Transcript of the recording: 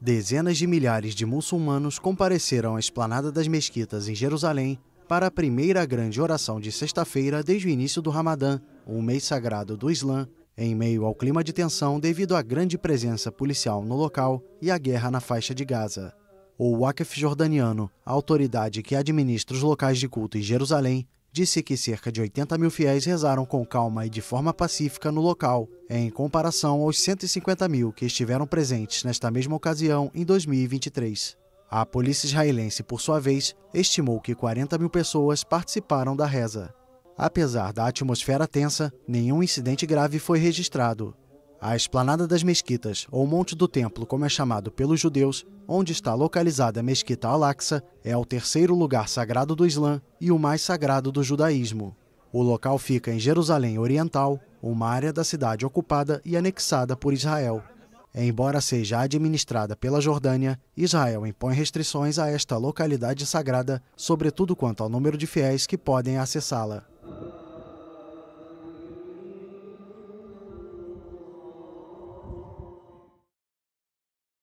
Dezenas de milhares de muçulmanos compareceram à esplanada das mesquitas em Jerusalém para a primeira grande oração de sexta-feira desde o início do Ramadã, um mês sagrado do Islã, em meio ao clima de tensão devido à grande presença policial no local e à guerra na faixa de Gaza. O Waqf jordaniano, a autoridade que administra os locais de culto em Jerusalém, disse que cerca de 80 mil fiéis rezaram com calma e de forma pacífica no local, em comparação aos 150 mil que estiveram presentes nesta mesma ocasião em 2023. A polícia israelense, por sua vez, estimou que 40 mil pessoas participaram da reza. Apesar da atmosfera tensa, nenhum incidente grave foi registrado. A Esplanada das Mesquitas, ou Monte do Templo, como é chamado pelos judeus, onde está localizada a Mesquita Al-Aqsa, é o terceiro lugar sagrado do Islã e o mais sagrado do judaísmo. O local fica em Jerusalém Oriental, uma área da cidade ocupada e anexada por Israel. Embora seja administrada pela Jordânia, Israel impõe restrições a esta localidade sagrada, sobretudo quanto ao número de fiéis que podem acessá-la.